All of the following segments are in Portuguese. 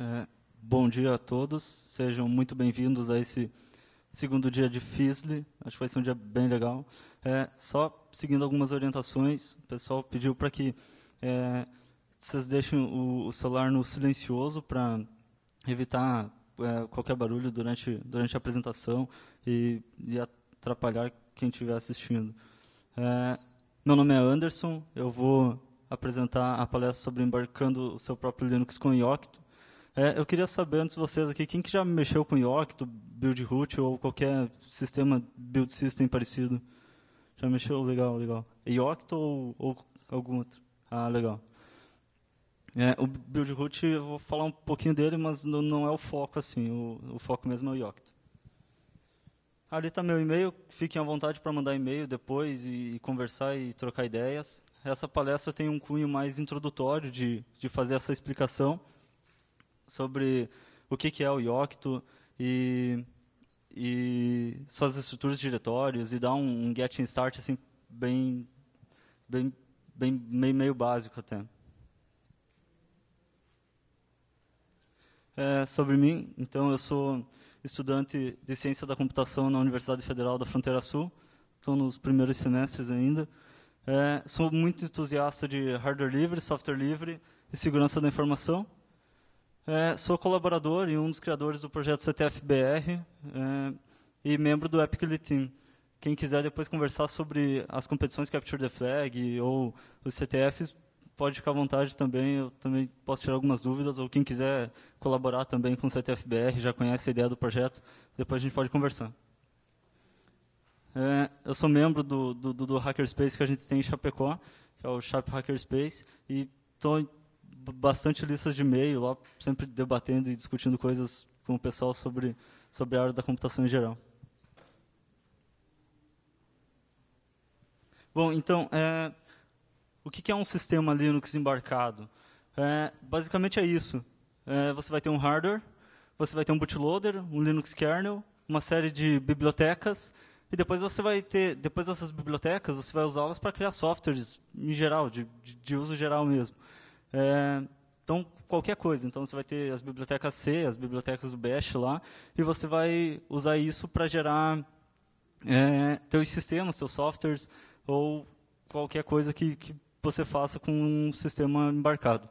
É, bom dia a todos, sejam muito bem-vindos a esse segundo dia de FISLE, acho que vai ser um dia bem legal. É, só seguindo algumas orientações, o pessoal pediu para que é, vocês deixem o, o, celular no silencioso para evitar é, qualquer barulho durante, durante a apresentação e, e atrapalhar quem estiver assistindo. É, meu nome é Anderson, eu vou apresentar a palestra sobre embarcando o seu próprio Linux com Yocto. É, eu queria saber antes de vocês aqui, quem que já mexeu com Yocto, do Build Root ou qualquer sistema Build System parecido? Já mexeu? Legal, legal. É Yocto ou, ou algum outro? Ah, legal. É, o Build Root, eu vou falar um pouquinho dele, mas não, não é o foco assim. O, o, foco mesmo é o Yocto. Ali está meu e-mail. Fiquem à vontade para mandar e-mail depois e, e, conversar e trocar ideias. Essa palestra tem um cunho mais introdutório de, de fazer essa explicação sobre o que, que é o Yocto e, e suas estruturas de diretórios e dar um, um getting start assim bem, bem, bem meio, meio básico até. É, sobre mim, então eu sou estudante de ciência da computação na Universidade Federal da Fronteira Sul, estou nos primeiros semestres ainda. É, sou muito entusiasta de hardware livre, software livre e segurança da informação. É, sou colaborador e um dos criadores do projeto CTFBR é, e membro do Epic Team. Quem quiser depois conversar sobre as competições Capture the Flag ou os CTFs, pode ficar à vontade também. Eu também posso tirar algumas dúvidas ou quem quiser colaborar também com o CTFBR, já conhece a ideia do projeto, depois a gente pode conversar. É, eu sou membro do, do, do Hackerspace que a gente tem em Chapecó, que é o Chap Hackerspace, e estou bastante listas de e-mail lá, sempre debatendo e discutindo coisas com o pessoal sobre, sobre a área da computação em geral. Bom, então, é, o que é um sistema Linux embarcado? É, basicamente é isso. É, você vai ter um hardware, você vai ter um bootloader, um Linux kernel, uma série de bibliotecas, e depois você vai ter, depois dessas bibliotecas, você vai usá-las para criar softwares em geral, de, de, uso geral mesmo. É, então, qualquer coisa. Então, você vai ter as bibliotecas C, as bibliotecas do Bash lá, e você vai usar isso para gerar é, teus sistemas, teus softwares, ou qualquer coisa que, que você faça com um sistema embarcado.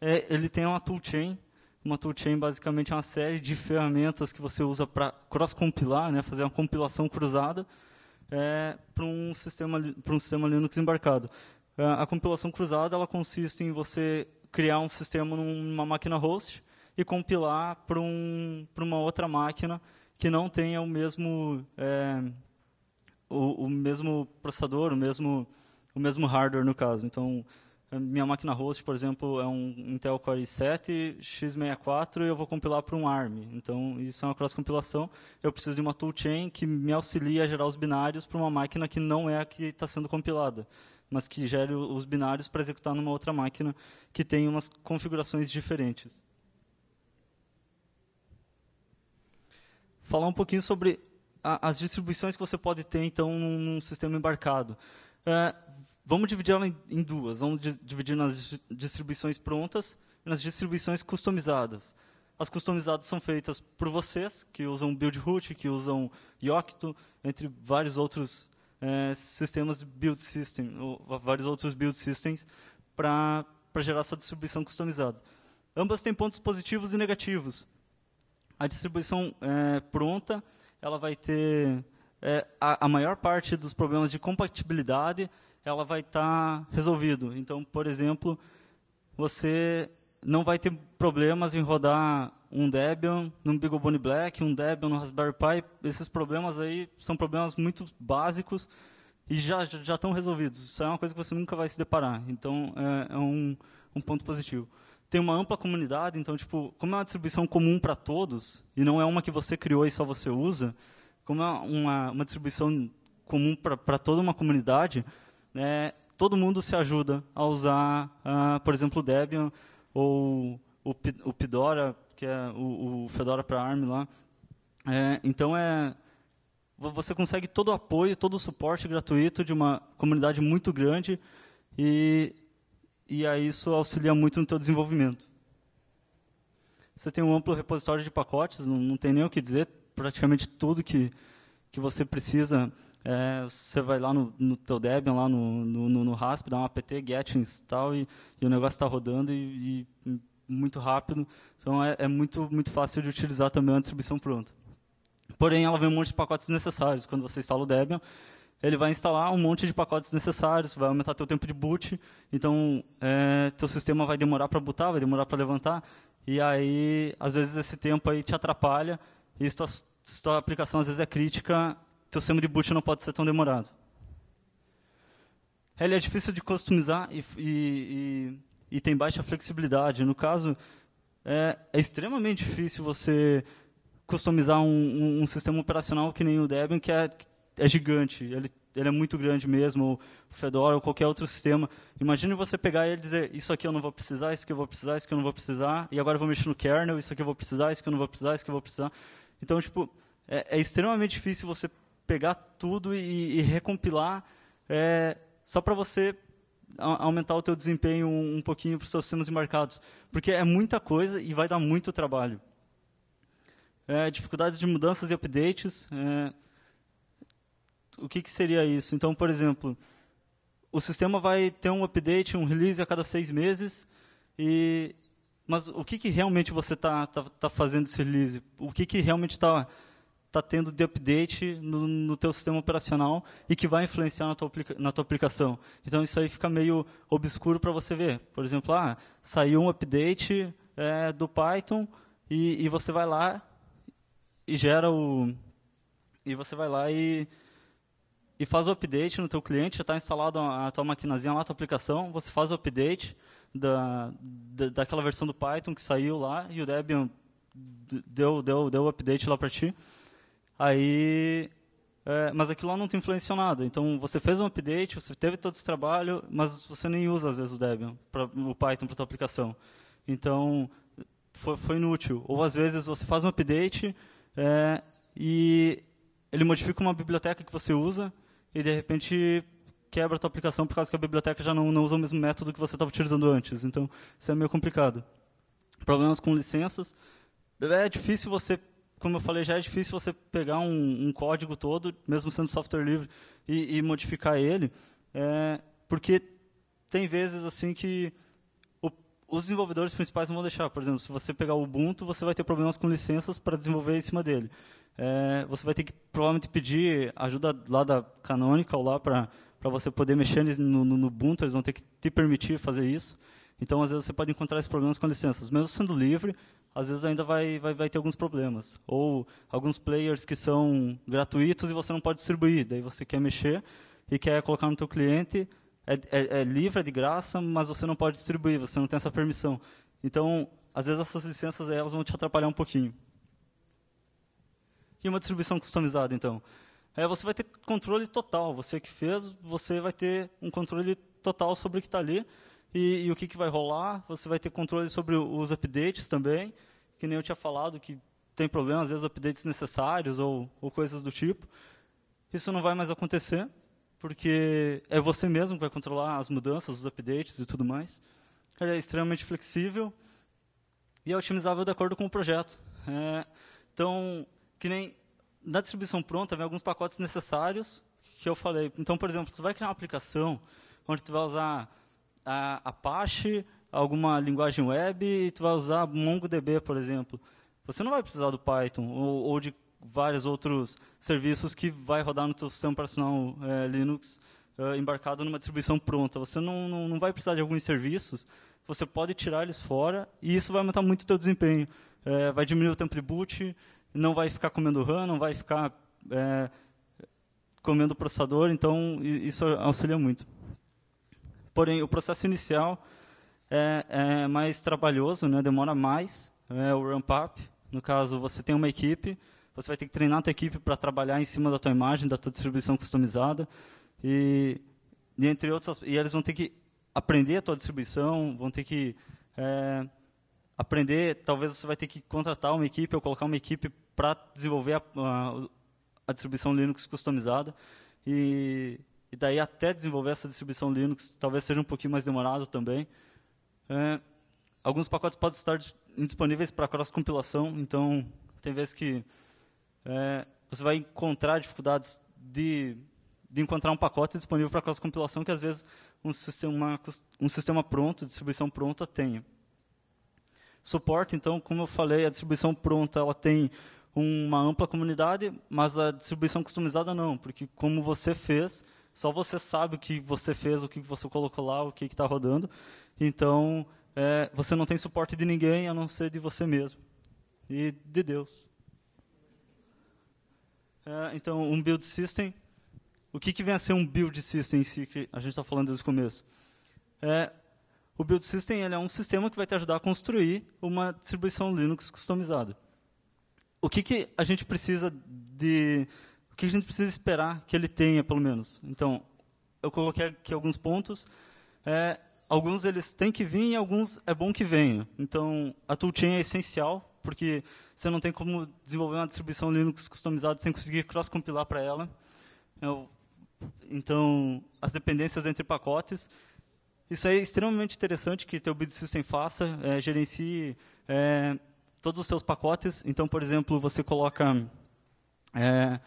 É, ele tem uma toolchain. Uma toolchain basicamente é uma série de ferramentas que você usa para cross-compilar, né, fazer uma compilação cruzada é, para um, sistema, um sistema Linux embarcado. Ah, a compilação cruzada ela consiste em você criar um sistema numa máquina host e compilar para um, uma outra máquina que não tenha o mesmo, é, o, o, mesmo processador, o mesmo, o mesmo hardware, no caso. Então, minha máquina host, por exemplo, é um Intel Core i7 x64 e eu vou compilar para um ARM. Então, isso é uma cross-compilação. Eu preciso de uma toolchain que me auxilie a gerar os binários para uma máquina que não é a que está sendo compilada mas que gere os binários para executar numa outra máquina que tem umas configurações diferentes. Falar um pouquinho sobre a, as distribuições que você pode ter, então, num sistema embarcado. É, vamos dividir ela em, em duas. Vamos di dividir nas distribuições prontas e nas distribuições customizadas. As customizadas são feitas por vocês, que usam Buildroot, que usam Yocto, entre vários outros é, sistemas build system, ou vários outros build systems, para gerar sua distribuição customizada. Ambas têm pontos positivos e negativos. A distribuição é, pronta, ela vai ter é, a, a, maior parte dos problemas de compatibilidade, ela vai estar tá resolvido. Então, por exemplo, você não vai ter problemas em rodar um Debian num BeagleBone Black, um Debian no Raspberry Pi. Esses problemas aí são problemas muito básicos e já, já estão resolvidos. Isso é uma coisa que você nunca vai se deparar. Então, é, é um, um ponto positivo. Tem uma ampla comunidade, então, tipo, como é uma distribuição comum para todos, e não é uma que você criou e só você usa, como é uma, uma distribuição comum para toda uma comunidade, né, todo mundo se ajuda a usar, uh, por exemplo, o Debian, ou o, o Pidora, que é o, o Fedora para ARM lá. É, então, é, você consegue todo o apoio, todo o suporte gratuito de uma comunidade muito grande e, e aí isso auxilia muito no teu desenvolvimento. Você tem um amplo repositório de pacotes, não, não tem nem o que dizer, praticamente tudo que, que você precisa é, você vai lá no, no teu Debian, lá no, no, no, Rasp, dá um apt get install e, e o negócio está rodando e, e, muito rápido. Então é, é, muito, muito fácil de utilizar também uma distribuição pronta. Porém, ela vem um monte de pacotes necessários. Quando você instala o Debian, ele vai instalar um monte de pacotes necessários, vai aumentar teu tempo de boot, então é, teu sistema vai demorar para bootar, vai demorar para levantar, e aí, às vezes, esse tempo aí te atrapalha, e se tua, se tua aplicação às vezes é crítica, teu sistema de boot não pode ser tão demorado. Ele é difícil de customizar e, e, e, e tem baixa flexibilidade. No caso, é, é extremamente difícil você customizar um, um, um, sistema operacional que nem o Debian, que é, é gigante. Ele, ele é muito grande mesmo, ou Fedora ou qualquer outro sistema. Imagine você pegar ele e dizer, isso aqui eu não vou precisar, isso aqui eu vou precisar, isso aqui eu não vou precisar, e agora eu vou mexer no kernel, isso aqui eu vou precisar, isso aqui eu não vou precisar, isso aqui eu vou precisar. Então, tipo, é, é extremamente difícil você pegar tudo e, e recompilar é, só para você aumentar o teu desempenho um, um pouquinho para os seus sistemas embarcados, porque é muita coisa e vai dar muito trabalho. É, dificuldades de mudanças e updates. É, o que, que seria isso? Então, por exemplo, o sistema vai ter um update, um release a cada seis meses, e mas o que, que realmente você está tá, tá fazendo esse release? O que, que realmente está está tendo de update no, no teu sistema operacional e que vai influenciar na tua, na tua aplicação. Então isso aí fica meio obscuro para você ver. Por exemplo, ah, saiu um update é, do Python e, e você vai lá e gera o e você vai lá e e faz o update no teu cliente, já está instalado a tua maquinazinha lá, a tua aplicação, você faz o update da, da, daquela versão do Python que saiu lá e o Debian deu deu deu o update lá para ti. Aí, é, mas aquilo lá não te influenciou nada. Então, você fez um update, você teve todo esse trabalho, mas você nem usa, às vezes, o Debian, pra, o Python para a sua aplicação. Então, foi, foi, inútil. Ou, às vezes, você faz um update é, e ele modifica uma biblioteca que você usa e, de repente, quebra a sua aplicação por causa que a biblioteca já não, não usa o mesmo método que você estava utilizando antes. Então, isso é meio complicado. Problemas com licenças. É difícil você como eu falei, já é difícil você pegar um, um código todo, mesmo sendo software livre, e, e modificar ele, é, porque tem vezes assim que o, os desenvolvedores principais não vão deixar. Por exemplo, se você pegar o Ubuntu, você vai ter problemas com licenças para desenvolver em cima dele. É, você vai ter que provavelmente pedir ajuda lá da Canonical lá para para você poder mexer no, no, no Ubuntu, eles vão ter que te permitir fazer isso. Então, às vezes, você pode encontrar esses problemas com licenças. Mesmo sendo livre, às vezes ainda vai, vai, vai ter alguns problemas. Ou alguns players que são gratuitos e você não pode distribuir. Daí você quer mexer e quer colocar no teu cliente. É, é, é livre, é de graça, mas você não pode distribuir, você não tem essa permissão. Então, às vezes, essas licenças elas vão te atrapalhar um pouquinho. E uma distribuição customizada, então? É, você vai ter controle total. Você que fez, você vai ter um controle total sobre o que está ali e, e, o que, que vai rolar. Você vai ter controle sobre os updates também, que nem eu tinha falado, que tem problema, às vezes, updates necessários ou, ou coisas do tipo. Isso não vai mais acontecer, porque é você mesmo que vai controlar as mudanças, os updates e tudo mais. Ele é extremamente flexível e é otimizável de acordo com o projeto. É, então, que nem na distribuição pronta, vem alguns pacotes necessários que eu falei. Então, por exemplo, você vai criar uma aplicação onde você vai usar a Apache, alguma linguagem web e tu vai usar MongoDB, por exemplo. Você não vai precisar do Python ou, ou de vários outros serviços que vai rodar no teu sistema operacional é, Linux é, embarcado numa distribuição pronta. Você não, não, não, vai precisar de alguns serviços, você pode tirar eles fora e isso vai aumentar muito o teu desempenho. É, vai diminuir o tempo de boot, não vai ficar comendo RAM, não vai ficar é, comendo processador, então isso auxilia muito. Porém, o processo inicial é, é mais trabalhoso, né? demora mais, é o ramp-up. No caso, você tem uma equipe, você vai ter que treinar a tua equipe para trabalhar em cima da tua imagem, da tua distribuição customizada. E, e entre outras, e eles vão ter que aprender a tua distribuição, vão ter que é, aprender, talvez você vai ter que contratar uma equipe ou colocar uma equipe para desenvolver a, a, a, distribuição Linux customizada. E, e daí até desenvolver essa distribuição Linux, talvez seja um pouquinho mais demorado também. É, alguns pacotes podem estar indisponíveis para cross-compilação, então tem vezes que é, você vai encontrar dificuldades de, de encontrar um pacote disponível para cross-compilação que às vezes um sistema, um sistema pronto, distribuição pronta, tenha. Suporte, então, como eu falei, a distribuição pronta ela tem uma ampla comunidade, mas a distribuição customizada não, porque como você fez, só você sabe o que você fez, o que você colocou lá, o que está rodando. Então, é, você não tem suporte de ninguém a não ser de você mesmo e de Deus. É, então, um build system. O que, que vem a ser um build system em si, que a gente está falando desde o começo? É, o build system é um sistema que vai te ajudar a construir uma distribuição Linux customizada. O que, que a gente precisa de o que a gente precisa esperar que ele tenha, pelo menos? Então, eu coloquei aqui alguns pontos. É, alguns eles têm que vir e alguns é bom que venham. Então, a toolchain é essencial, porque você não tem como desenvolver uma distribuição Linux customizada sem conseguir cross-compilar para ela. Eu, é então, as dependências entre pacotes. Isso é extremamente interessante que o teu build system faça, é, gerencie é, todos os seus pacotes. Então, por exemplo, você coloca... É,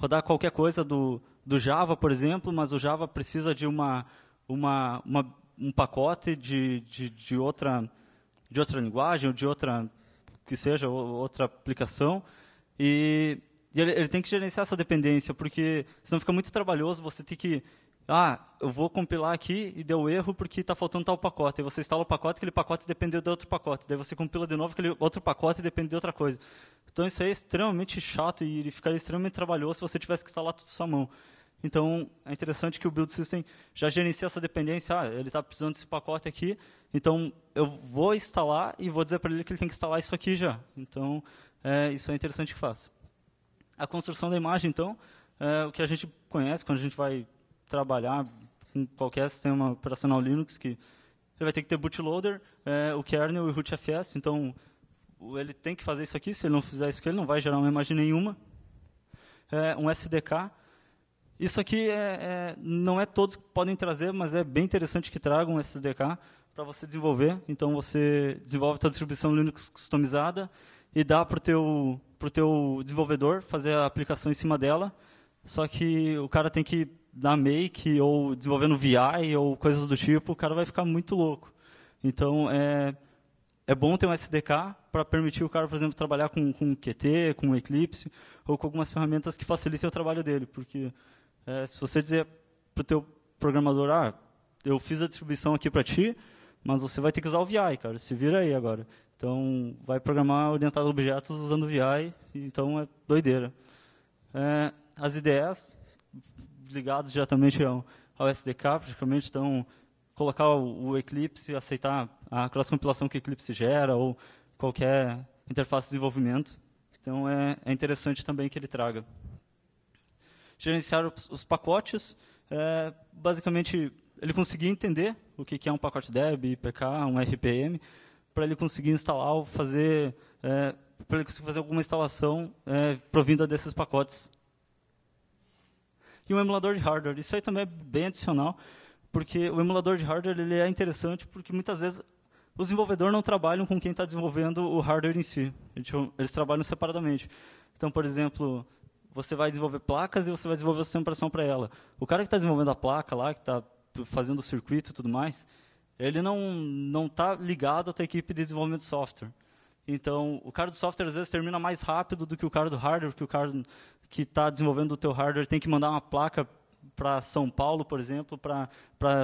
rodar qualquer coisa do, do Java, por exemplo, mas o Java precisa de uma, uma, uma um pacote de, de, de, outra, de outra linguagem, ou de outra, que seja, outra aplicação. E, e ele, ele, tem que gerenciar essa dependência, porque senão fica muito trabalhoso você ter que ah, eu vou compilar aqui e deu erro porque está faltando tal pacote. Aí você instala o pacote, aquele pacote dependeu de outro pacote. Daí você compila de novo, aquele outro pacote depende de outra coisa. Então isso aí é extremamente chato e ele ficaria extremamente trabalhoso se você tivesse que instalar tudo de sua mão. Então, é interessante que o build system já gerencie essa dependência. Ah, ele está precisando desse pacote aqui, então eu vou instalar e vou dizer para ele que ele tem que instalar isso aqui já. Então, é, isso é interessante que faça. A construção da imagem, então, é o que a gente conhece quando a gente vai trabalhar com qualquer sistema operacional Linux, que ele vai ter que ter bootloader, é, o kernel e o rootfs, então ele tem que fazer isso aqui, se ele não fizer isso aqui, ele não vai gerar uma imagem nenhuma. É, um SDK, isso aqui é, é, não é todos que podem trazer, mas é bem interessante que tragam um SDK para você desenvolver. Então você desenvolve a sua distribuição Linux customizada e dá para o teu, o teu desenvolvedor fazer a aplicação em cima dela. Só que o cara tem que na make ou desenvolvendo VI ou coisas do tipo, o cara vai ficar muito louco. Então, é, é bom ter um SDK para permitir o cara, por exemplo, trabalhar com, com QT, com Eclipse, ou com algumas ferramentas que facilitem o trabalho dele. Porque é, se você dizer para o teu programador, ah, eu fiz a distribuição aqui para ti, mas você vai ter que usar o VI, cara, se vira aí agora. Então, vai programar orientado a objetos usando VI, então é doideira. É, as ideias, ligados diretamente ao, ao SDK, praticamente estão colocar o, o Eclipse, aceitar a cross-compilação que o Eclipse gera ou qualquer interface de desenvolvimento. Então, é, é interessante também que ele traga. Gerenciar os, os pacotes. É, basicamente, ele conseguir entender o que, que é um pacote deb, IPK, um RPM, para ele conseguir instalar ou fazer... É, para ele conseguir fazer alguma instalação é, provinda desses pacotes e um emulador de hardware. Isso aí também é bem adicional, porque o emulador de hardware ele é interessante porque muitas vezes os desenvolvedores não trabalham com quem está desenvolvendo o hardware em si. Eles trabalham separadamente. Então, por exemplo, você vai desenvolver placas e você vai desenvolver o sistema de operação para ela. O cara que está desenvolvendo a placa lá, que está fazendo o circuito e tudo mais, ele não não está ligado à tua equipe de desenvolvimento de software. Então, o cara do software às vezes termina mais rápido do que o cara do hardware, porque o cara que está desenvolvendo o teu hardware tem que mandar uma placa para São Paulo, por exemplo, para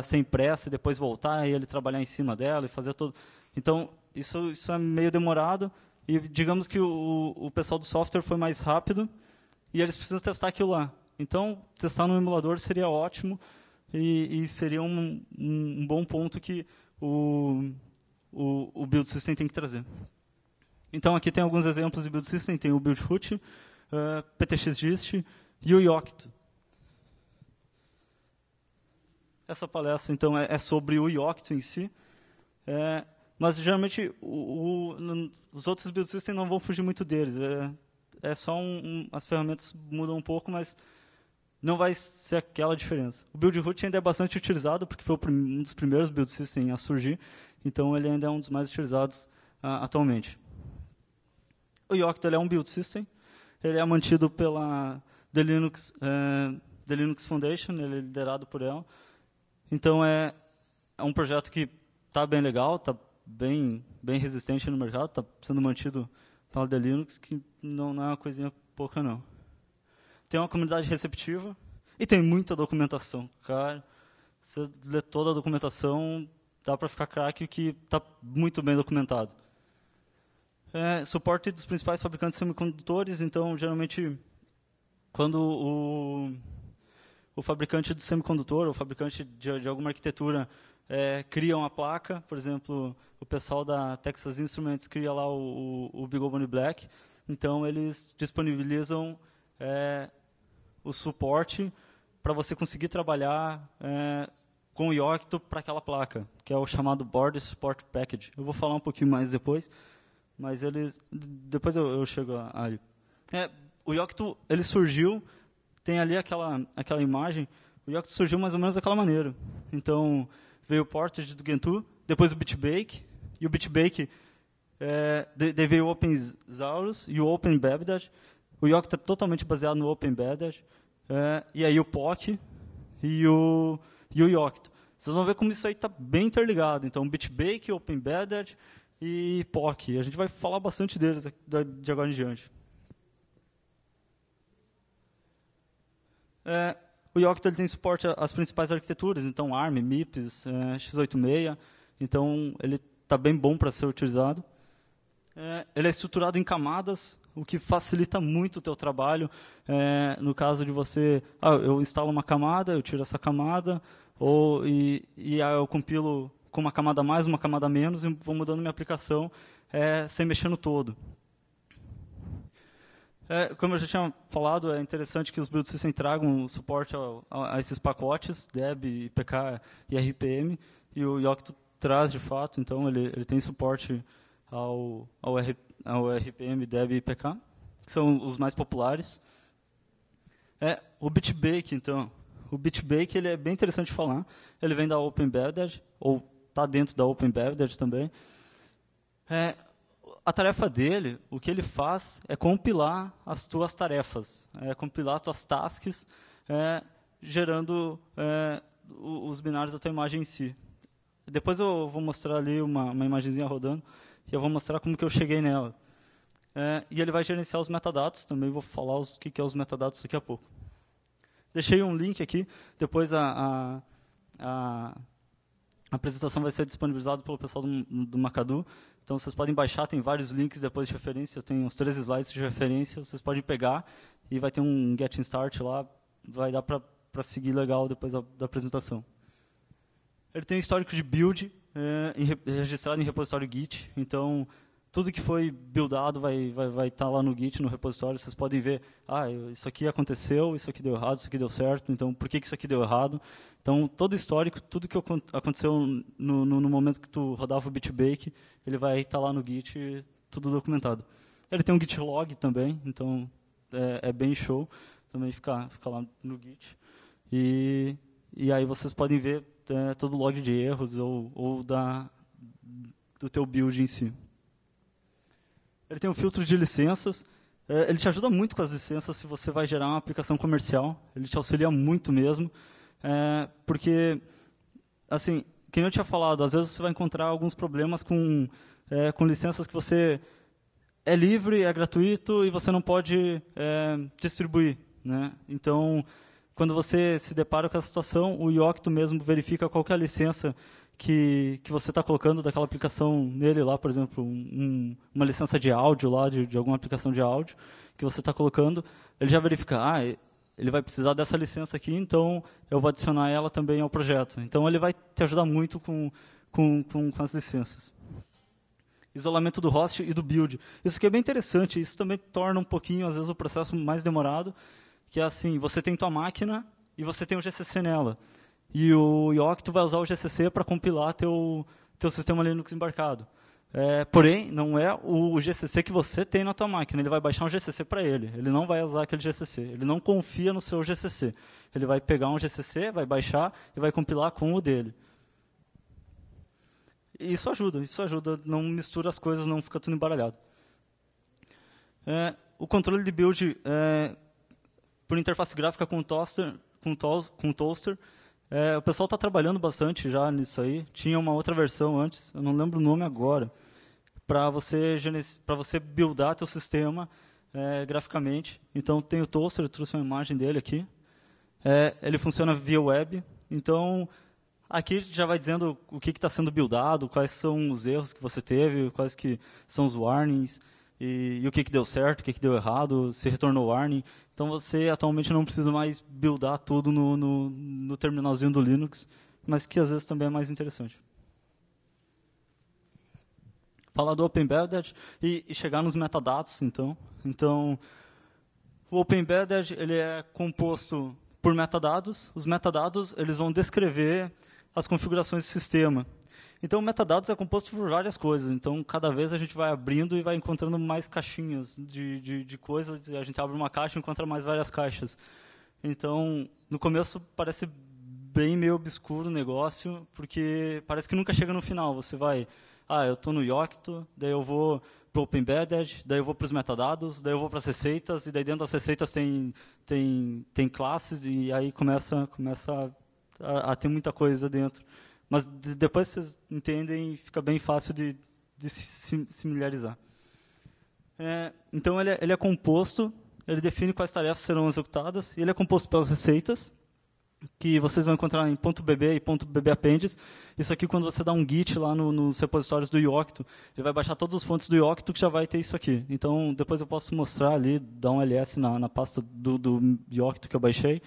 ser impressa e depois voltar e ele trabalhar em cima dela e fazer tudo. Então, isso, isso é meio demorado. E digamos que o, o pessoal do software foi mais rápido e eles precisam testar aquilo lá. Então, testar no emulador seria ótimo e, e seria um, um, um, bom ponto que o, o, o build system tem que trazer. Então, aqui tem alguns exemplos de build system. Tem o build root, uh, ah, PTXGIST e o Yocto. Essa palestra, então, é, é sobre o Yocto em si, é, mas geralmente o, o, os outros build systems não vão fugir muito deles. É, é só um, um, as ferramentas mudam um pouco, mas não vai ser aquela diferença. O build root ainda é bastante utilizado, porque foi um dos primeiros build systems a surgir, então ele ainda é um dos mais utilizados uh, atualmente. O Yocto é um build system, ele é mantido pela The Linux, é, The Linux Foundation, ele é liderado por ela. Então é, é um projeto que está bem legal, está bem, bem resistente no mercado, está sendo mantido pela The Linux, que não, não é uma coisinha pouca, não. Tem uma comunidade receptiva e tem muita documentação. Cara, você lê toda a documentação, dá para ficar craque que está muito bem documentado. É, suporte dos principais fabricantes de semicondutores, então, geralmente, quando o, o fabricante do semicondutor, o fabricante de, de alguma arquitetura, é, cria uma placa, por exemplo, o pessoal da Texas Instruments cria lá o, o, o Big Old Black, então eles disponibilizam é, o suporte para você conseguir trabalhar é, com o Yocto para aquela placa, que é o chamado Board Support Package. Eu vou falar um pouquinho mais depois. Mas eles. Depois eu, eu chego ali é, o Yocto, ele surgiu, tem ali aquela, aquela imagem. O Yocto surgiu mais ou menos daquela maneira. Então, veio o Portage do Gentoo, depois o Bitbake, e o Bitbake. É, daí veio o OpenSaurus e o OpenBabdash. O Yocto é totalmente baseado no open É, e aí o POC e o, e o Yocto. Vocês vão ver como isso aí está bem interligado. Então, o Bitbake, OpenBabdash e POC. A gente vai falar bastante deles de agora em diante. É, o Yocto ele tem suporte às principais arquiteturas, então ARM, MIPS, é, x86, então ele está bem bom para ser utilizado. É, ele é estruturado em camadas, o que facilita muito o teu trabalho. É, no caso de você, ah, eu instalo uma camada, eu tiro essa camada, ou e, e eu compilo com uma camada mais, uma camada menos, e vou mudando minha aplicação é, sem mexer no todo. É, como eu já tinha falado, é interessante que os build systems tragam suporte a, a, esses pacotes, Deb, IPK e RPM, e o Yocto traz de fato, então ele, ele tem suporte ao, ao, R, ao RPM, Deb e IPK, que são os mais populares. É, o Bitbake, então. O Bitbake ele é bem interessante de falar. Ele vem da OpenBedded, ou está dentro da Open também. É, a tarefa dele, o que ele faz é compilar as tuas tarefas, é compilar tuas tasks, é, gerando é, os binários da tua imagem em si. Depois eu vou mostrar ali uma, uma imagenzinha rodando e eu vou mostrar como que eu cheguei nela. É, e ele vai gerenciar os metadados, também vou falar os, o que, que é os metadados daqui a pouco. Deixei um link aqui, depois a, a, a a apresentação vai ser disponibilizada pelo pessoal do, do Macadu, então vocês podem baixar, tem vários links depois de referência, tem uns três slides de referência, vocês podem pegar e vai ter um Getting Start lá, vai dar para seguir legal depois da, da, apresentação. Ele tem histórico de build é, em, registrado em repositório Git, então tudo que foi buildado vai vai vai estar tá lá no Git, no repositório, vocês podem ver, ah, isso aqui aconteceu, isso aqui deu errado, isso aqui deu certo, então por que que isso aqui deu errado? Então, todo histórico, tudo que aconteceu no, no, no momento que tu rodava o Bitbake, ele vai estar tá lá no Git, tudo documentado. Ele tem um Git log também, então é, é bem show também ficar ficar lá no Git. E, e aí vocês podem ver é, todo o log de erros ou, ou da, do teu build em si ele tem um filtro de licenças. É, ele te ajuda muito com as licenças se você vai gerar uma aplicação comercial. Ele te auxilia muito mesmo. É, porque, assim, quem eu tinha falado, às vezes você vai encontrar alguns problemas com, é, com licenças que você é livre, é gratuito e você não pode é, distribuir. Né? Então, quando você se depara com a situação, o Yocto mesmo verifica qual é a licença que, que você está colocando daquela aplicação nele lá, por exemplo, um, uma licença de áudio lá, de, de alguma aplicação de áudio que você está colocando, ele já verifica, ah, ele vai precisar dessa licença aqui, então eu vou adicionar ela também ao projeto. Então ele vai te ajudar muito com, com, com, com as licenças. Isolamento do host e do build. Isso que é bem interessante, isso também torna um pouquinho, às vezes, o processo mais demorado, que é assim, você tem tua máquina e você tem o GCC nela e o IOC tu vai usar o GCC para compilar teu teu sistema Linux embarcado. É, porém, não é o GCC que você tem na tua máquina. Ele vai baixar um GCC para ele. Ele não vai usar aquele GCC. Ele não confia no seu GCC. Ele vai pegar um GCC, vai baixar e vai compilar com o dele. E isso ajuda. Isso ajuda. Não mistura as coisas, não fica tudo embaralhado. É, o controle de build é, por interface gráfica com toaster, com, to com toaster é, o pessoal está trabalhando bastante já nisso aí. Tinha uma outra versão antes, eu não lembro o nome agora, para você para você buildar teu sistema é, graficamente. Então tem o Toaster, eu trouxe uma imagem dele aqui. É, ele funciona via web. Então aqui já vai dizendo o que está sendo buildado, quais são os erros que você teve, quais que são os warnings e, e, o que, que deu certo, o que, que deu errado, se retornou warning. Então você atualmente não precisa mais buildar tudo no, no, no terminalzinho do Linux, mas que às vezes também é mais interessante. Falar do OpenBedded e, e chegar nos metadados, então. Então, o OpenBedded ele é composto por metadados. Os metadados eles vão descrever as configurações do sistema. Então, metadados é composto por várias coisas. Então, cada vez a gente vai abrindo e vai encontrando mais caixinhas de, de, de coisas. A gente abre uma caixa e encontra mais várias caixas. Então, no começo parece bem meio obscuro o negócio, porque parece que nunca chega no final. Você vai, ah, eu estou no Yocto, daí eu vou para o OpenBedded, daí eu vou para os metadados, daí eu vou para as receitas, e daí dentro das receitas tem, tem, tem classes, e aí começa, começa a, a ter muita coisa dentro. Mas depois vocês entendem, fica bem fácil de, de se familiarizar. É, então, ele, é, ele é composto, ele define quais tarefas serão executadas, e ele é composto pelas receitas, que vocês vão encontrar em ponto .bb e ponto .bb appendices. Isso aqui, quando você dá um git lá no, nos repositórios do Yocto, ele vai baixar todas as fontes do Yocto que já vai ter isso aqui. Então, depois eu posso mostrar ali, dar um ls na, na pasta do, do Yocto que eu baixei.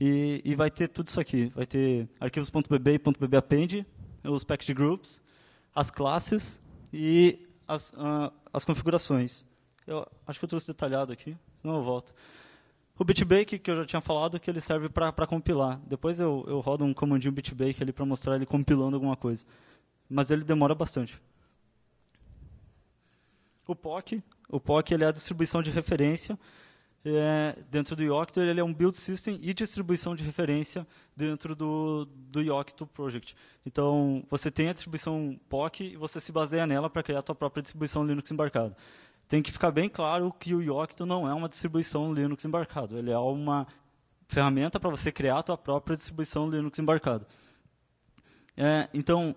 E, e vai ter tudo isso aqui. Vai ter arquivos.bb e .bbappend, os package groups, as classes e as, uh, as configurações. Eu acho que eu trouxe detalhado aqui, senão eu volto. O bitbake, que eu já tinha falado, que ele serve para compilar. Depois eu, eu rodo um comandinho bitbake ali para mostrar ele compilando alguma coisa. Mas ele demora bastante. O POC, o POC ele é a distribuição de referência é, dentro do Yocto, ele é um build system e distribuição de referência dentro do, do Yocto Project. Então, você tem a distribuição POC e você se baseia nela para criar a sua própria distribuição Linux embarcada. Tem que ficar bem claro que o Yocto não é uma distribuição Linux embarcado, ele é uma ferramenta para você criar a sua própria distribuição Linux embarcado. É, então,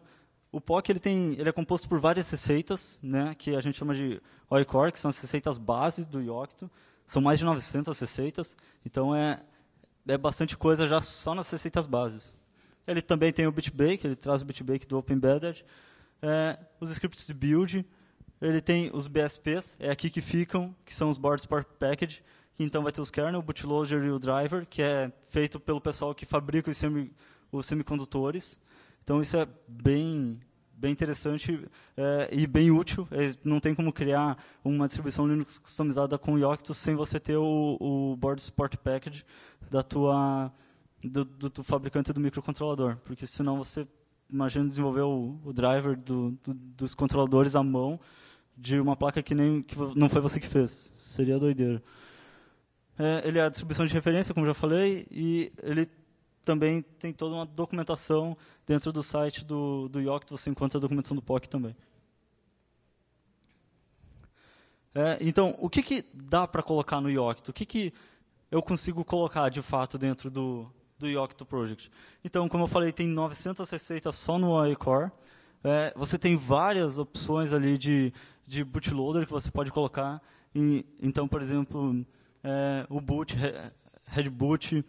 o POC ele tem, ele é composto por várias receitas, né, que a gente chama de OICOR, que são as receitas base do Yocto, são mais de 900 receitas, então é, é bastante coisa já só nas receitas bases. Ele também tem o Bitbake, ele traz o Bitbake do OpenBedded, é, os scripts de build, ele tem os BSPs, é aqui que ficam, que são os Boards per Package, que então vai ter os kernel, o bootloader e o driver, que é feito pelo pessoal que fabrica os, semi, os semicondutores. Então isso é bem bem interessante é, e bem útil. É, não tem como criar uma distribuição Linux customizada com Yocto sem você ter o, o board support package da tua, do, do, do fabricante do microcontrolador, porque senão você imagina desenvolver o, o driver do, do, dos controladores à mão de uma placa que nem que não foi você que fez. Seria doideira. É, ele é a distribuição de referência, como já falei, e ele também tem toda uma documentação dentro do site do, do IOCT, você encontra a documentação do POC também. É, então, o que, que dá para colocar no IOCT? O que, que eu consigo colocar, de fato, dentro do, do Yocto Project. Então, como eu falei, tem 900 receitas só no iCore. É, você tem várias opções ali de, de bootloader que você pode colocar. E, então, por exemplo, é, o boot, Redboot,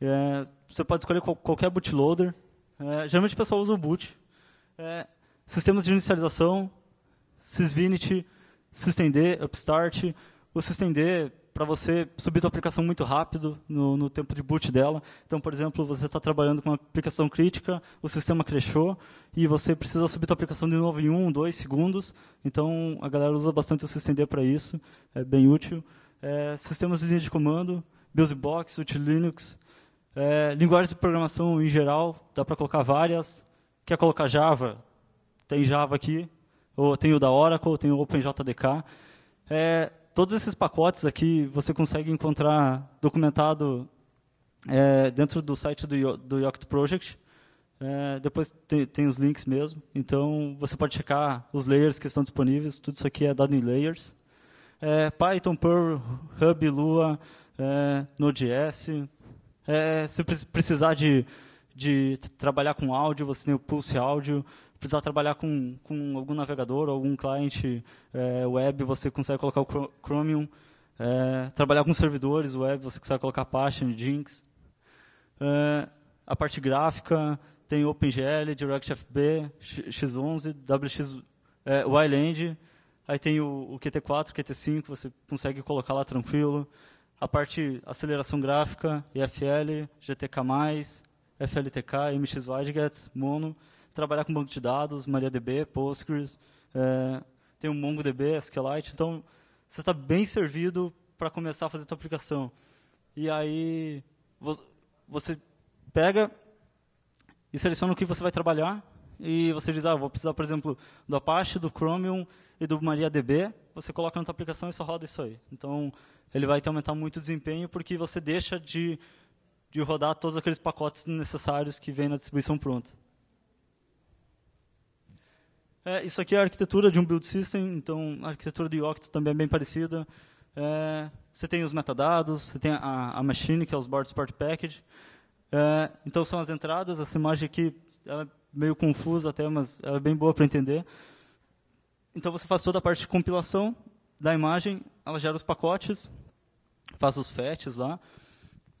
é, você pode escolher qual, qualquer bootloader. É, geralmente o pessoal usa o boot. É, sistemas de inicialização, sysvinity, systemd, upstart. O systemd para você subir sua aplicação muito rápido no, no, tempo de boot dela. Então, por exemplo, você está trabalhando com uma aplicação crítica, o sistema crashou e você precisa subir sua aplicação de novo em 1, um, 2 segundos. Então, a galera usa bastante o systemd para isso, é bem útil. É, sistemas de linha de comando, BuildBox, UtiliNux, é, linguagens de programação em geral, dá para colocar várias. Quer colocar Java? Tem Java aqui, ou tem o da Oracle, ou tem o OpenJDK. É, todos esses pacotes aqui você consegue encontrar documentado é, dentro do site do, do Yokt Project. É, depois tem, tem, os links mesmo, então você pode checar os layers que estão disponíveis, tudo isso aqui é dado em layers. É, Python, Perl, Hub, Lua, é, Node.js, é, se precisar de, de trabalhar com áudio, você tem o Pulse Áudio. Precisar trabalhar com, com algum navegador, algum cliente é, web, você consegue colocar o Chromium. É, trabalhar com servidores web, você consegue colocar Apache, Jinx. É, a parte gráfica tem OpenGL, DirectFB, X11, WX, é, Wiland. Aí tem o, o QT4, QT5, você consegue colocar lá tranquilo a parte aceleração gráfica, EFL, GTK+, FLTK, MXWideGets, Mono, trabalhar com banco de dados, MariaDB, Postgres, é, tem o MongoDB, SQLite, então você está bem servido para começar a fazer a aplicação. E aí você pega e seleciona o que você vai trabalhar e você diz, ah, vou precisar, por exemplo, do Apache, do Chromium e do MariaDB, você coloca na sua aplicação e só roda isso aí. Então, ele vai te aumentar muito o desempenho porque você deixa de, de rodar todos aqueles pacotes necessários que vem na distribuição pronta. É, isso aqui é a arquitetura de um build system, então a arquitetura de Octo também é bem parecida. É, você tem os metadados, você tem a, a machine, que é os board support package. É, então são as entradas, essa imagem aqui é meio confusa até, mas é bem boa para entender. Então você faz toda a parte de compilação da imagem, ela gera os pacotes, faz os fetches lá,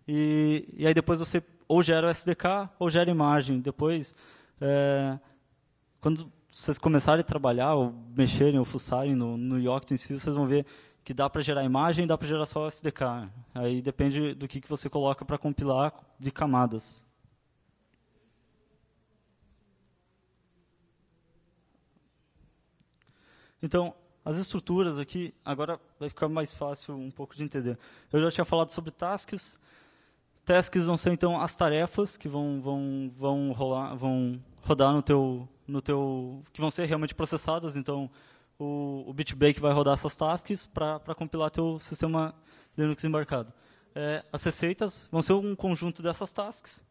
e, e aí depois você ou gera o SDK ou gera imagem. Depois, é, quando vocês começarem a trabalhar, ou mexerem, ou fuçarem no, no Yocto em si, vocês vão ver que dá para gerar imagem dá para gerar só o SDK. Aí depende do que, que você coloca para compilar de camadas. Então, as estruturas aqui, agora vai ficar mais fácil um pouco de entender. Eu já tinha falado sobre tasks. Tasks vão ser então as tarefas que vão vão vão rolar, vão rodar no teu no teu que vão ser realmente processadas, então o, o Bitbake vai rodar essas tasks para compilar teu sistema Linux embarcado. É, as receitas vão ser um conjunto dessas tasks.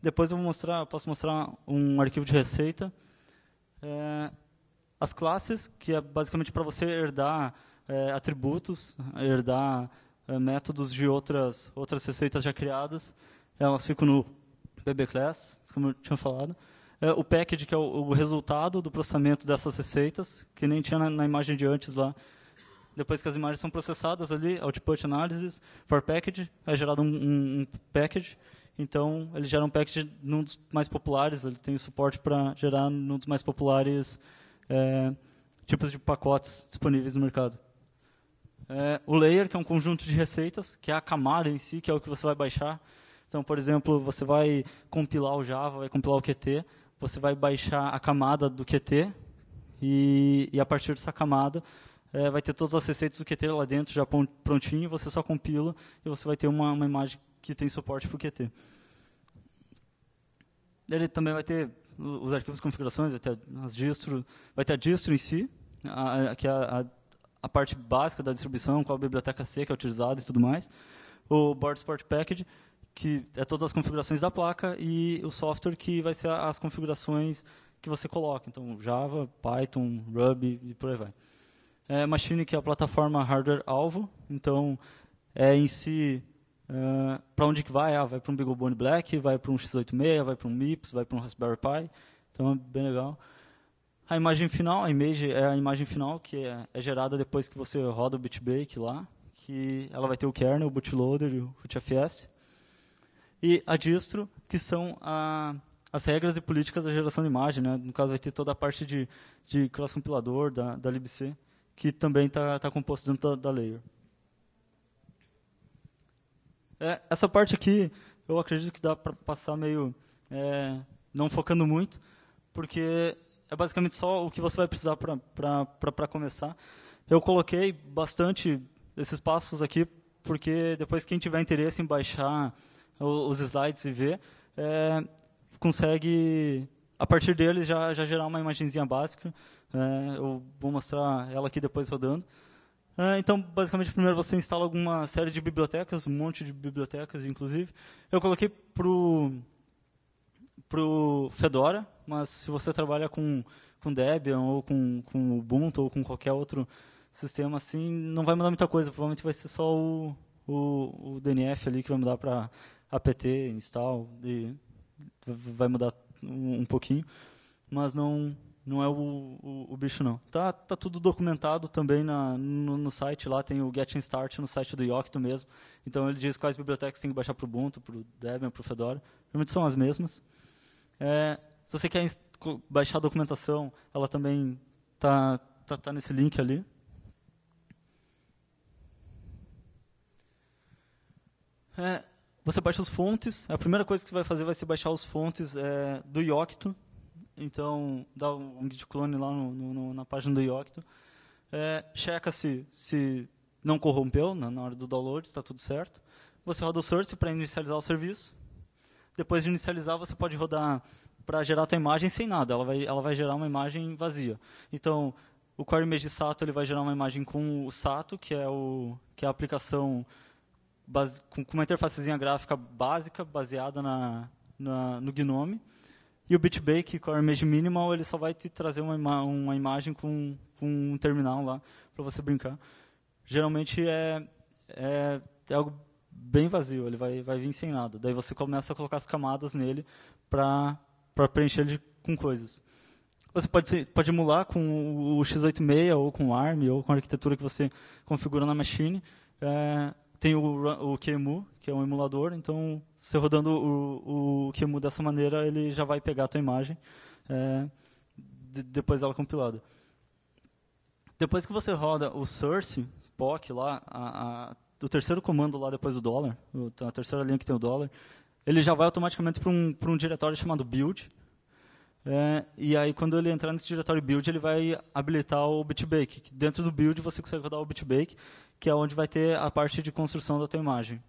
Depois eu vou mostrar, posso mostrar um arquivo de receita. É, as classes, que é basicamente para você herdar é, atributos, herdar é, métodos de outras, outras receitas já criadas. Elas ficam no BBClass, como eu tinha falado. É, o package, que é o, o, resultado do processamento dessas receitas, que nem tinha na, na, imagem de antes lá. Depois que as imagens são processadas ali, output analysis, for package, é gerado um, um, um package. Então, ele gera um package num dos mais populares, ele tem suporte para gerar num dos mais populares é, tipos de pacotes disponíveis no mercado. É, o layer, que é um conjunto de receitas, que é a camada em si, que é o que você vai baixar. Então, por exemplo, você vai compilar o Java, vai compilar o Qt, você vai baixar a camada do Qt e, e a partir dessa camada é, vai ter todas as receitas do Qt lá dentro já prontinho, você só compila e você vai ter uma, uma imagem que tem suporte para o Qt. Ele também vai ter os arquivos de configurações, vai ter as distro, vai ter a distro em si, a, que é a, a, parte básica da distribuição, qual biblioteca C que é utilizada e tudo mais. O Board Support Package, que é todas as configurações da placa, e o software que vai ser as configurações que você coloca. Então, Java, Python, Ruby e por aí vai. É, Machine, que é a plataforma hardware-alvo. Então, é em si Uh, ah, para onde que vai? Ah, vai para um Beaglebone Black, vai para um X86, vai para um MIPS, vai para um Raspberry Pi. Então é bem legal. A imagem final, a image é a imagem final que é, é gerada depois que você roda o Bitbake lá, que ela vai ter o kernel, o bootloader e o rootfs. E a distro, que são a, as regras e políticas da geração de imagem. Né? No caso, vai ter toda a parte de, de cross-compilador da, da libc, que também está tá composto dentro da, da layer. É, essa parte aqui, eu acredito que dá para passar meio é, não focando muito, porque é basicamente só o que você vai precisar para começar. Eu coloquei bastante esses passos aqui, porque depois quem tiver interesse em baixar os slides e ver, é, consegue, a partir deles, já, já gerar uma imagenzinha básica. É, eu vou mostrar ela aqui depois rodando. Ah, então, basicamente, primeiro você instala alguma série de bibliotecas, um monte de bibliotecas, inclusive. Eu coloquei pro pro Fedora, mas se você trabalha com com Debian ou com, com Ubuntu ou com qualquer outro sistema assim, não vai mudar muita coisa. Provavelmente vai ser só o, o, o DNF ali que vai mudar para apt, install, e vai mudar um, um pouquinho, mas não não é o, o, o, bicho não. Tá, tá tudo documentado também na, no, no, site lá, tem o Getting Start no site do Yocto mesmo. Então ele diz quais bibliotecas tem que baixar para o Ubuntu, para o Debian, para o Fedora. Geralmente são as mesmas. É, se você quer baixar a documentação, ela também está tá, tá nesse link ali. É, você baixa as fontes. A primeira coisa que você vai fazer vai ser baixar as fontes é, do Yocto então, dá um git clone lá no, no, na página do Yocto. É, checa se, se não corrompeu na, na hora do download, está tudo certo. Você roda o source para inicializar o serviço. Depois de inicializar, você pode rodar para gerar a sua imagem sem nada. Ela vai, ela vai gerar uma imagem vazia. Então, o Core Image Sato ele vai gerar uma imagem com o Sato, que é, o, que é a aplicação base, com, com uma interfacezinha gráfica básica, baseada na, na, no GNOME. E o Bitbake com a Image Minimal, ele só vai te trazer uma, ima uma imagem com, com, um terminal lá para você brincar. Geralmente é, é, é, algo bem vazio, ele vai, vai vir sem nada. Daí você começa a colocar as camadas nele para preencher ele com coisas. Você pode, pode emular com o x86 ou com o ARM ou com a arquitetura que você configura na machine. É, tem o, o QEMU, que é um emulador, então você rodando o, o que muda dessa maneira, ele já vai pegar a tua imagem é, de, depois dela compilada. Depois que você roda o source, POC lá, a, a, o terceiro comando lá depois do dólar, a terceira linha que tem o dólar, ele já vai automaticamente para um, um diretório chamado build. É, e aí, quando ele entrar nesse diretório build, ele vai habilitar o bitbake. Dentro do build, você consegue rodar o bitbake, que é onde vai ter a parte de construção da tua imagem.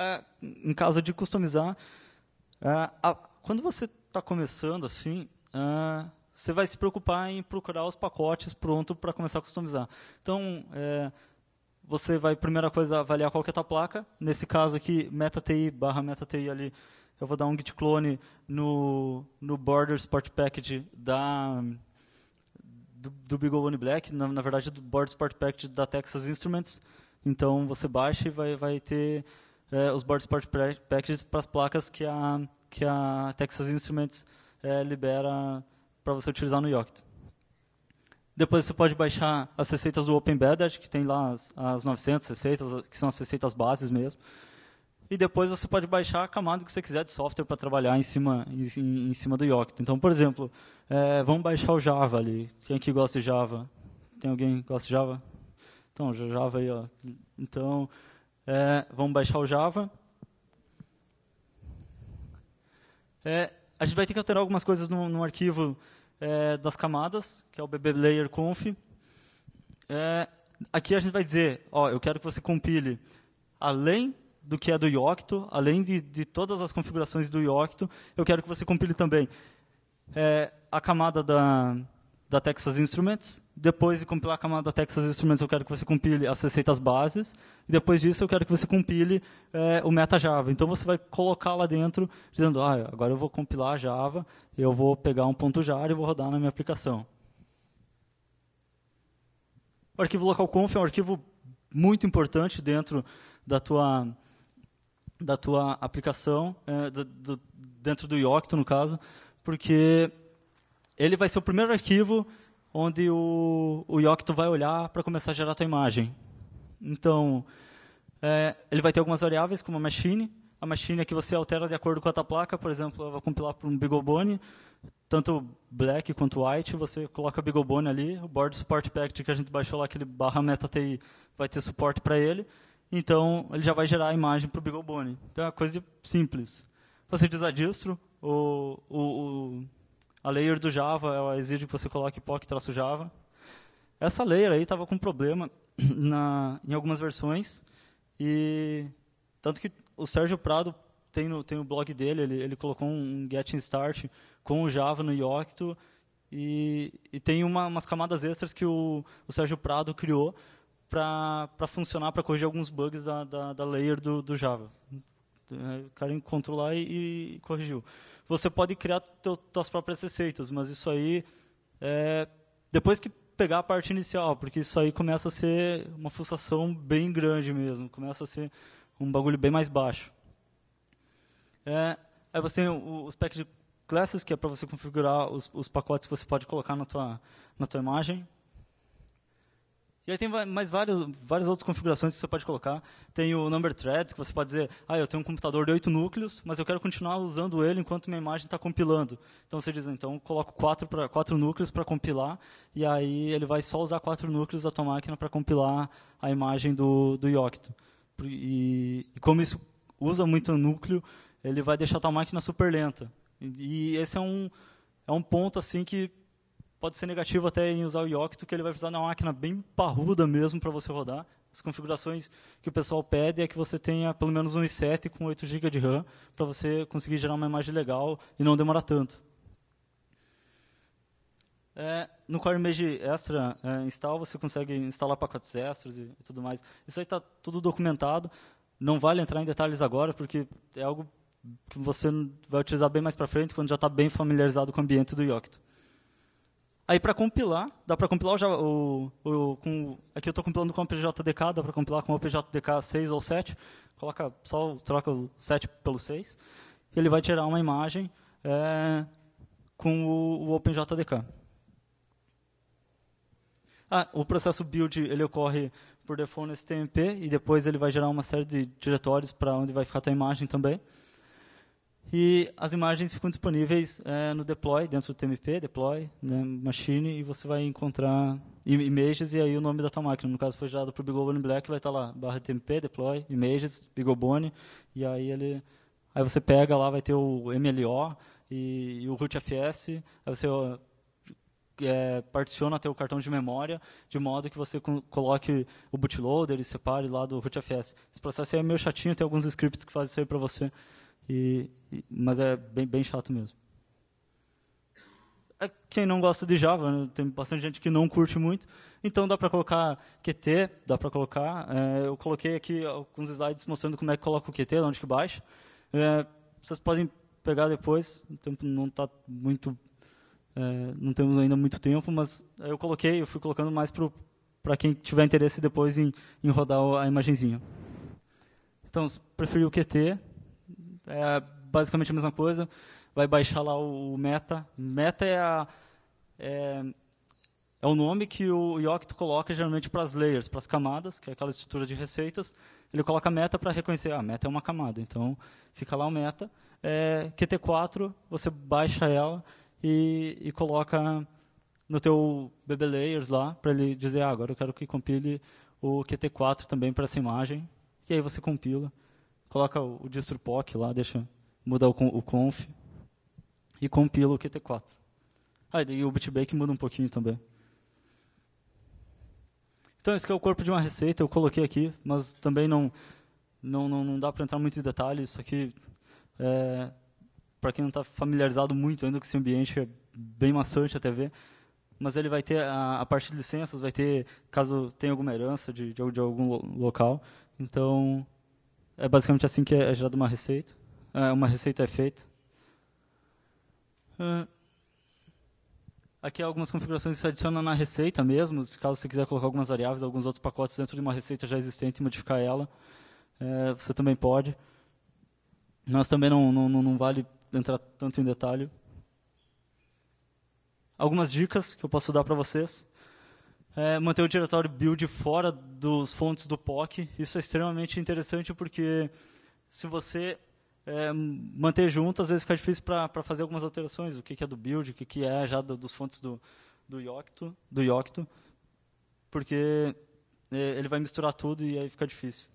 é, em caso de customizar, é, a, quando você está começando assim, é, você vai se preocupar em procurar os pacotes pronto para começar a customizar. Então, é, você vai, primeira coisa, avaliar qual que é a tua placa. Nesse caso aqui, MetaTI barra MetaTI ali, eu vou dar um git clone no, no border sport package da, do, do Big One Black, na, na, verdade do border sport package da Texas Instruments. Então você baixa e vai, vai ter é, os Board Support Packages para as placas que a, que a Texas Instruments é, libera para você utilizar no Yocto. Depois você pode baixar as receitas do OpenBedded, que tem lá as, as 900 receitas, que são as receitas bases mesmo. E depois você pode baixar a camada que você quiser de software para trabalhar em cima, em, em, cima do Yocto. Então, por exemplo, é, vamos baixar o Java ali. Quem aqui gosta de Java? Tem alguém que gosta de Java? Então, Java aí, ó. Então, é, vamos baixar o Java. É, a gente vai ter que alterar algumas coisas no, no arquivo é, das camadas, que é o .bblayer.conf. É, aqui a gente vai dizer, ó, eu quero que você compile além do que é do Yocto, além de, de todas as configurações do Yocto, eu quero que você compile também é, a camada da, da Texas Instruments. Depois de compilar a camada da Texas Instruments, eu quero que você compile as receitas bases. E depois disso, eu quero que você compile é, o meta Java. Então, você vai colocar lá dentro, dizendo, ah, agora eu vou compilar Java, eu vou pegar um ponto jar e vou rodar na minha aplicação. O arquivo localconf é um arquivo muito importante dentro da tua, da tua aplicação, é, do, do, dentro do Yocto, no caso, porque ele vai ser o primeiro arquivo onde o, o Yocto vai olhar para começar a gerar a tua imagem. Então, é, ele vai ter algumas variáveis, como a machine. A machine é que você altera de acordo com a tua placa. Por exemplo, eu vou compilar para um Bigobone, tanto black quanto white. Você coloca Bigobone ali. O board support package que a gente baixou lá, aquele barra meta TI, vai ter suporte para ele. Então, ele já vai gerar a imagem para o Bigobone. Então, é uma coisa simples. Você diz a distro, o, o, o a layer do Java, ela exige que você coloque POC-Java. Essa layer aí estava com problema na, em algumas versões, e tanto que o Sérgio Prado tem no, tem no blog dele, ele, ele colocou um getting start com o Java no Yocto, e, e tem uma, umas camadas extras que o, o Sérgio Prado criou para funcionar, para corrigir alguns bugs da, da, da layer do, do Java. É, o cara encontrou lá e, e corrigiu você pode criar teu, tuas próprias receitas, mas isso aí é depois que pegar a parte inicial, porque isso aí começa a ser uma frustração bem grande mesmo, começa a ser um bagulho bem mais baixo. É, aí você tem os packs de classes, que é para você configurar os, os pacotes que você pode colocar na tua, na tua imagem. E aí tem mais vários, várias outras configurações que você pode colocar. Tem o number threads, que você pode dizer, ah, eu tenho um computador de oito núcleos, mas eu quero continuar usando ele enquanto minha imagem está compilando. Então você diz, então coloco quatro, pra, quatro núcleos para compilar, e aí ele vai só usar quatro núcleos da tua máquina para compilar a imagem do, do Yocto. E, e, como isso usa muito núcleo, ele vai deixar a tua máquina super lenta. E, e esse é um, é um ponto assim que pode ser negativo até em usar o Yocto, que ele vai precisar de uma máquina bem parruda mesmo para você rodar. As configurações que o pessoal pede é que você tenha pelo menos um i7 com 8 GB de RAM para você conseguir gerar uma imagem legal e não demorar tanto. É, no Core Image Extra é, install, você consegue instalar pacotes extras e, e tudo mais. Isso aí está tudo documentado. Não vale entrar em detalhes agora, porque é algo que você vai utilizar bem mais para frente, quando já está bem familiarizado com o ambiente do Yocto. Aí para compilar, dá para compilar o, Java, o, o com, aqui eu estou compilando com o OpenJDK, dá para compilar com o OpenJDK 6 ou 7, coloca só troca o 7 pelo 6, e ele vai tirar uma imagem é, com o, o OpenJDK. Ah, o processo build ele ocorre por default nesse TMP e depois ele vai gerar uma série de diretórios para onde vai ficar a tua imagem também e as imagens ficam disponíveis é, no deploy, dentro do TMP, deploy, né, machine, e você vai encontrar images e aí o nome da tua máquina. No caso, foi gerado para o BeagleBone Black, vai estar tá lá, barra TMP, deploy, images, BeagleBone, e aí ele... Aí você pega lá, vai ter o MLO e, e o rootfs, aí você é, particiona até o cartão de memória, de modo que você coloque o bootloader e separe lá do rootfs. Esse processo aí é meio chatinho, tem alguns scripts que fazem isso aí para você, e, e, mas é bem, bem chato mesmo. É, quem não gosta de Java, né, tem bastante gente que não curte muito, então dá para colocar QT, dá para colocar. É, eu coloquei aqui alguns slides mostrando como é que coloca o QT, de onde que baixa. É, vocês podem pegar depois, o tempo não está muito é, não temos ainda muito tempo, mas eu coloquei, eu fui colocando mais para quem tiver interesse depois em, em rodar a imagenzinha. Então, preferiu o QT, é basicamente a mesma coisa. Vai baixar lá o meta. Meta é, a, é, é o nome que o Yocto coloca geralmente para as layers, para as camadas, que é aquela estrutura de receitas. Ele coloca meta para reconhecer, ah, meta é uma camada, então fica lá o meta. É, QT4, você baixa ela e, e coloca no teu BB Layers lá, para ele dizer, ah, agora eu quero que compile o QT4 também para essa imagem, e aí você compila coloca o, o distro POC lá, deixa, mudar o, o conf e compila o QT4. Aí ah, daí o bitbake muda um pouquinho também. Então esse é o corpo de uma receita, eu coloquei aqui, mas também não não, não, não dá para entrar muito em detalhes, isso aqui é, para quem não está familiarizado muito ainda com esse ambiente, é bem maçante a TV, mas ele vai ter a, a parte de licenças, vai ter caso tenha alguma herança de, de, de algum lo local, então é basicamente assim que é, é gerada uma receita. É, uma receita é feita. É, aqui algumas configurações que se adiciona na receita mesmo, caso você quiser colocar algumas variáveis, alguns outros pacotes dentro de uma receita já existente e modificar ela, é, você também pode. Mas também não, não, não vale entrar tanto em detalhe. Algumas dicas que eu posso dar para vocês é, manter o diretório build fora dos fontes do POC. Isso é extremamente interessante porque se você é, manter junto, às vezes fica difícil para fazer algumas alterações, o que, que é do build, o que, que é já do, dos fontes do, do, Yocto, do Yocto, porque é, ele vai misturar tudo e aí fica difícil.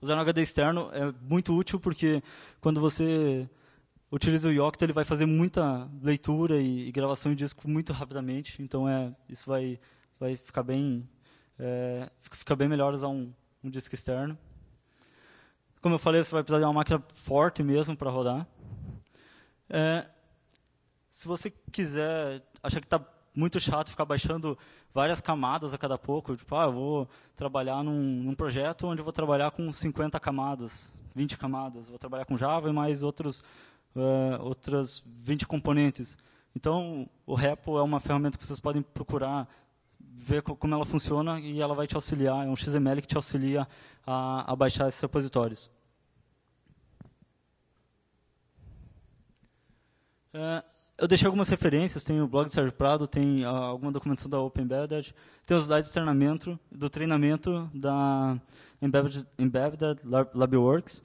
Usar um HD externo é muito útil porque quando você utiliza o Yocto, ele vai fazer muita leitura e, e, gravação de disco muito rapidamente, então é, isso vai, vai ficar bem, é, fica bem melhor usar um, um disco externo. Como eu falei, você vai precisar de uma máquina forte mesmo para rodar. É, se você quiser, achar que está muito chato ficar baixando várias camadas a cada pouco, tipo, ah, eu vou trabalhar num, num, projeto onde eu vou trabalhar com 50 camadas, 20 camadas, vou trabalhar com Java e mais outros uh, outras 20 componentes. Então, o Repo é uma ferramenta que vocês podem procurar, ver co como ela funciona e ela vai te auxiliar, é um XML que te auxilia a, a baixar esses repositórios. Uh, eu deixei algumas referências, tem o blog do Sérgio Prado, tem uh, alguma documentação da Open Embedded, tem os slides do treinamento, do treinamento da Embedded, Embedded Lab, LabWorks,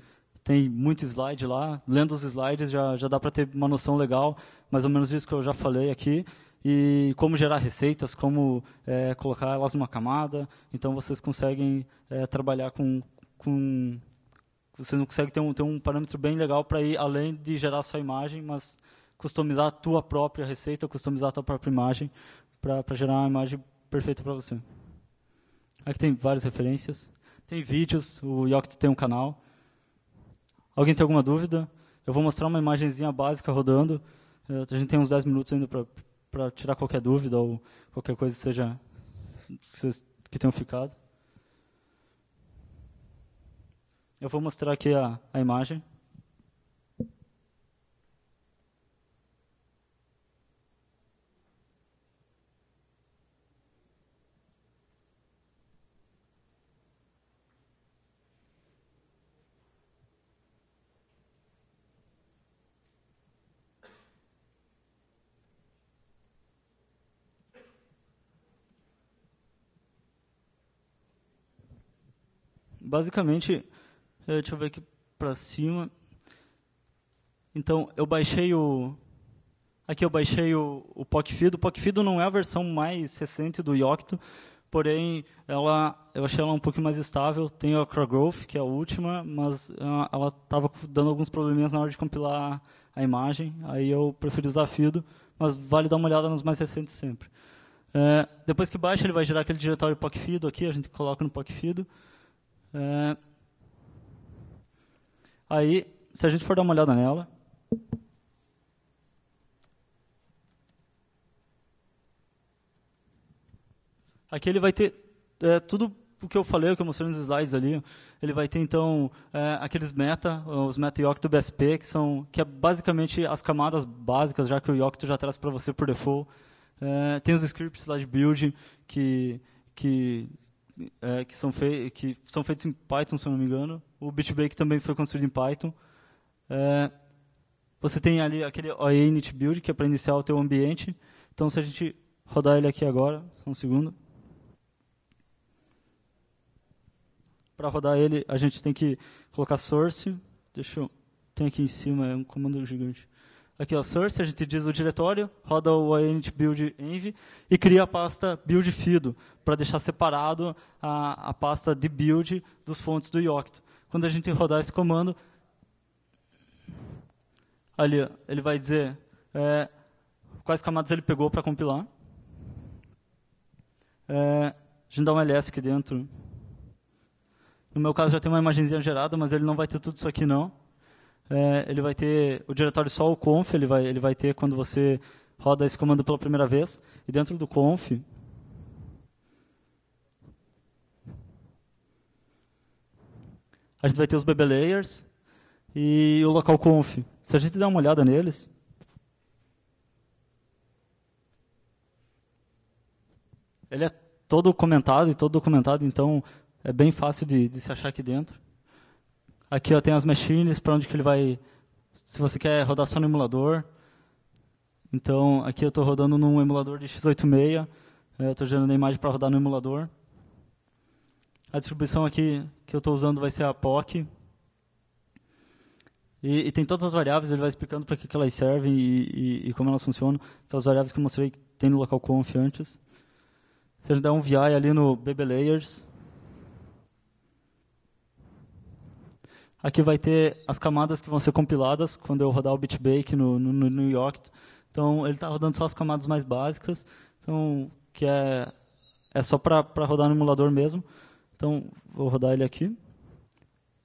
tem muito slide lá. Lendo os slides já, já dá para ter uma noção legal, mais ou menos isso que eu já falei aqui. E como gerar receitas, como é, colocar elas numa camada. Então vocês conseguem é, trabalhar com, com. Vocês não conseguem ter um, ter um parâmetro bem legal para ir além de gerar sua imagem, mas customizar a tua própria receita, customizar a tua própria imagem para gerar uma imagem perfeita para você. Aqui tem várias referências. Tem vídeos, o Yocto tem um canal. Alguém tem alguma dúvida? Eu vou mostrar uma imagenzinha básica rodando. Eh, a gente tem uns 10 minutos ainda para tirar qualquer dúvida ou qualquer coisa que seja que tenham ficado. Eu vou mostrar aqui a, a imagem. basicamente, eh, deixa eu ver aqui para cima. Então, eu baixei o... Aqui eu baixei o, o PocFido. O PocFido não é a versão mais recente do Yocto, porém, ela, eu achei ela um pouco mais estável. Tem a Crowgrowth, que é a última, mas ah, ela estava dando alguns probleminhas na hora de compilar a imagem. Aí eu preferi usar Fido, mas vale dar uma olhada nos mais recentes sempre. É, depois que baixa, ele vai gerar aquele diretório PocFido aqui, a gente coloca no PocFido. É... Aí, se a gente for dar uma olhada nela. Aqui ele vai ter é, tudo o que eu falei, o que eu mostrei nos slides ali. Ele vai ter, então, é, aqueles meta, os meta Yocto do BSP, que, são, que é basicamente as camadas básicas, já que o Yocto já traz para você por default. É, tem os scripts lá de build, que, que é, que, são que, são feitos em Python, se eu não me engano. O Bitbake também foi construído em Python. É, você tem ali aquele init build, que é para iniciar o teu ambiente. Então, se a gente rodar ele aqui agora, só um segundo. Para rodar ele, a gente tem que colocar source. Deixa eu... Tem aqui em cima, é um comando gigante aqui ó, source, a gente diz o diretório, roda o init build env e cria a pasta build fido, para deixar separado a, a pasta de build dos fontes do Yocto. Quando a gente rodar esse comando, ali ele vai dizer é, quais camadas ele pegou para compilar. É, a gente dá um ls aqui dentro. No meu caso já tem uma imagenzinha gerada, mas ele não vai ter tudo isso aqui não é, ele vai ter o diretório só o conf, ele vai, ele vai ter quando você roda esse comando pela primeira vez. E dentro do conf, a gente vai ter os BB layers e o local conf. Se a gente der uma olhada neles, ele é todo comentado e todo documentado, então é bem fácil de, de se achar aqui dentro. Aqui eu tenho as machines para onde que ele vai, se você quer rodar só no emulador. Então, aqui eu estou rodando num emulador de x86, né, eu estou gerando a imagem para rodar no emulador. A distribuição aqui que eu estou usando vai ser a POC. E, e, tem todas as variáveis, ele vai explicando para que, que elas servem e, e, e, como elas funcionam. Aquelas variáveis que eu mostrei que tem no localconf antes. Se a gente der um VI ali no BB Layers, Aqui vai ter as camadas que vão ser compiladas quando eu rodar o Bitbake no, no, no New York. Então, ele está rodando só as camadas mais básicas, então, que é, é só para rodar no emulador mesmo. Então, vou rodar ele aqui.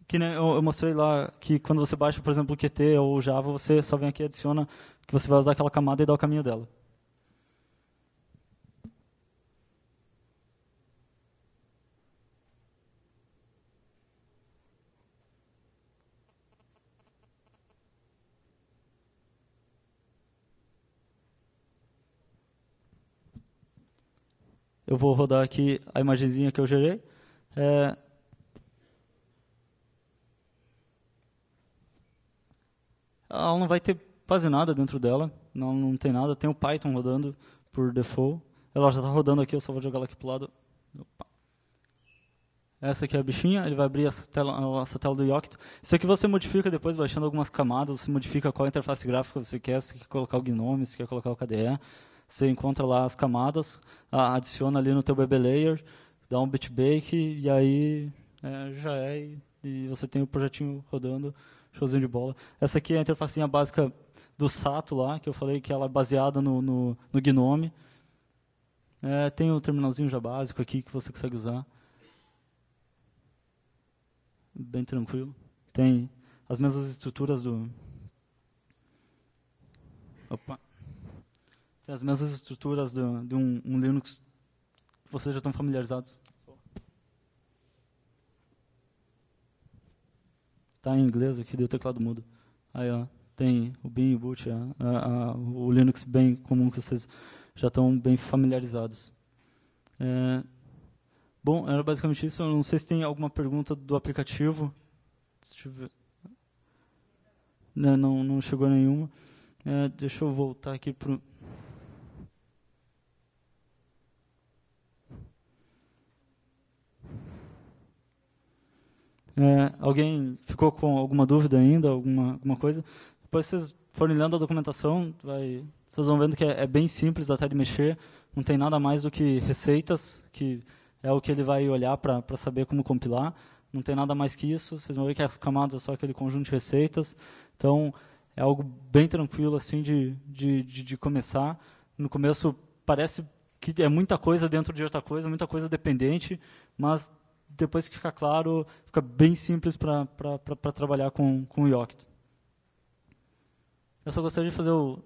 Que né, eu, eu, mostrei lá que quando você baixa, por exemplo, o QT ou o Java, você só vem aqui e adiciona que você vai usar aquela camada e dá o caminho dela. eu vou rodar aqui a imagenzinha que eu gerei. É... Ela não vai ter quase nada dentro dela, não, não tem nada, tem o Python rodando por default. Ela já está rodando aqui, eu só vou jogar ela aqui para o lado. Opa. Essa aqui é a bichinha, ele vai abrir essa tela, essa tela do Yocto. Isso aqui você modifica depois, baixando algumas camadas, você modifica qual interface gráfica você quer, se quer colocar o GNOME, se quer colocar o KDE. Você encontra lá as camadas, adiciona ali no teu BB Layer, dá um bit bake e aí é, já é e, e você tem o projetinho rodando, showzinho de bola. Essa aqui é a interfacinha básica do Sato lá, que eu falei que ela é baseada no, no, no Gnome. É, tem o um terminalzinho já básico aqui que você consegue usar. Bem tranquilo. Tem as mesmas estruturas do... Opa tem as mesmas estruturas de, de um, um, Linux que vocês já estão familiarizados. Está em inglês aqui, deu teclado mudo. Aí, ó, tem o Bin, o Boot, a, a, a, o Linux bem comum que vocês já estão bem familiarizados. É, bom, era basicamente isso. Eu não sei se tem alguma pergunta do aplicativo. Né, não, não chegou nenhuma. É, deixa eu voltar aqui para o... É, alguém ficou com alguma dúvida ainda, alguma, alguma coisa? Depois vocês forem lendo a documentação, vai, vocês vão vendo que é, é, bem simples até de mexer, não tem nada mais do que receitas, que é o que ele vai olhar para saber como compilar, não tem nada mais que isso, vocês vão ver que as camadas é só aquele conjunto de receitas, então é algo bem tranquilo assim de, de, de, de começar. No começo parece que é muita coisa dentro de outra coisa, muita coisa dependente, mas depois que fica claro, fica bem simples para trabalhar com, com o Yocto. Eu só gostaria de fazer o,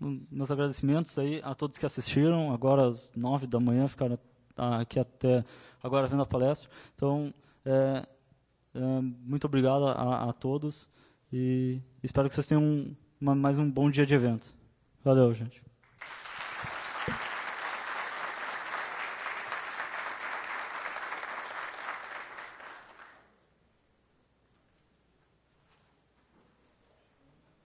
o, meus agradecimentos aí a todos que assistiram, agora às nove da manhã, ficaram aqui até agora vendo a palestra. Então, é, é, muito obrigado a, a, todos e espero que vocês tenham um, uma, mais um bom dia de evento. Valeu, gente.